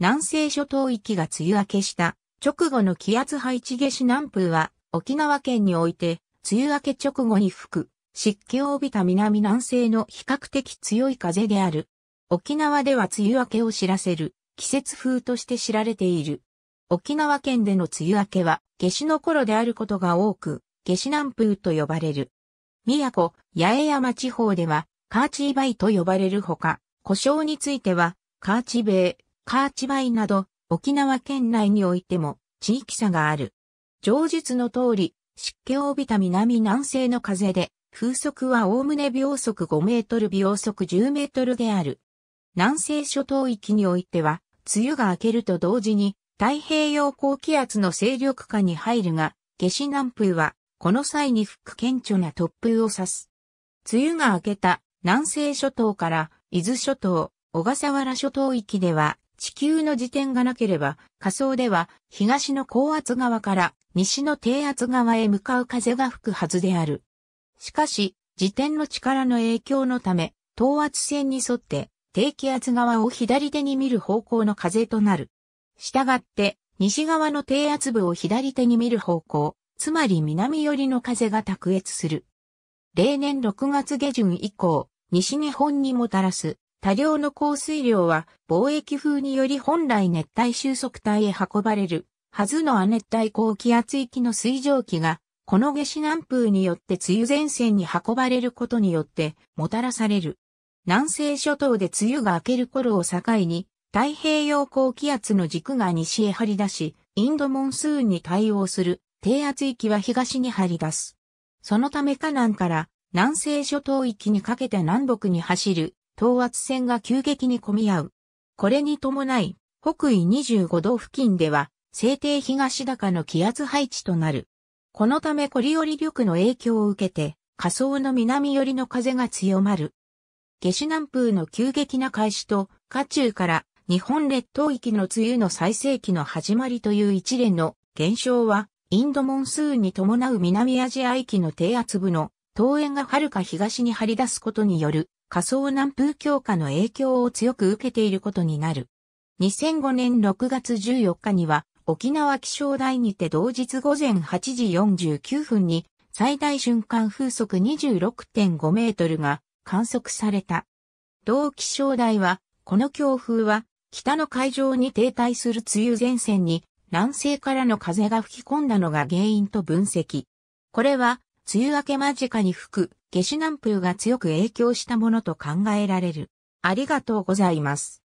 南西諸島域が梅雨明けした直後の気圧配置下市南風は沖縄県において梅雨明け直後に吹く湿気を帯びた南南西の比較的強い風である。沖縄では梅雨明けを知らせる季節風として知られている。沖縄県での梅雨明けは下市。の頃であることが多く、下市南風と呼ばれる。宮古、八重山地方ではカーチーバイと呼ばれるほか、故障についてはカーチベイ、カーチバイなど、沖縄県内においても地域差がある。上述の通り、湿気を帯びた南南西の風で、風速はおおむね秒速5メートル秒速10メートルである。南西諸島域においては、梅雨が明けると同時に、太平洋高気圧の勢力下に入るが、下至南風は、この際に吹く顕著な突風を指す。梅雨が明けた南西諸島から伊豆諸島、小笠原諸島域では地球の時点がなければ、仮想では東の高圧側から西の低圧側へ向かう風が吹くはずである。しかし、時点の力の影響のため、等圧線に沿って低気圧側を左手に見る方向の風となる。したがって、西側の低圧部を左手に見る方向、つまり南寄りの風が卓越する。例年6月下旬以降、西日本にもたらす多量の降水量は貿易風により本来熱帯収束帯へ運ばれるはずの亜熱帯高気圧域の水蒸気が、この下至南風によって梅雨前線に運ばれることによってもたらされる。南西諸島で梅雨が明ける頃を境に、太平洋高気圧の軸が西へ張り出し、インドモンスーンに対応する低圧域は東に張り出す。そのため河南から南西諸島域にかけて南北に走る等圧線が急激に混み合う。これに伴い、北緯25度付近では、西低東高の気圧配置となる。このためコリオリ力の影響を受けて、下層の南寄りの風が強まる。下至南風の急激な開始と、下中から日本列島域の梅雨の最盛期の始まりという一連の現象は、インドモンスーンに伴う南アジア域の低圧部の、東円がはるか東に張り出すことによる仮想南風強化の影響を強く受けていることになる。2005年6月14日には沖縄気象台にて同日午前8時49分に最大瞬間風速26.5メートルが観測された。同気象台は、この強風は北の海上に停滞する梅雨前線に南西からの風が吹き込んだのが原因と分析。これは梅雨明け間近に吹くゲシュナンプルが強く影響したものと考えられる。ありがとうございます。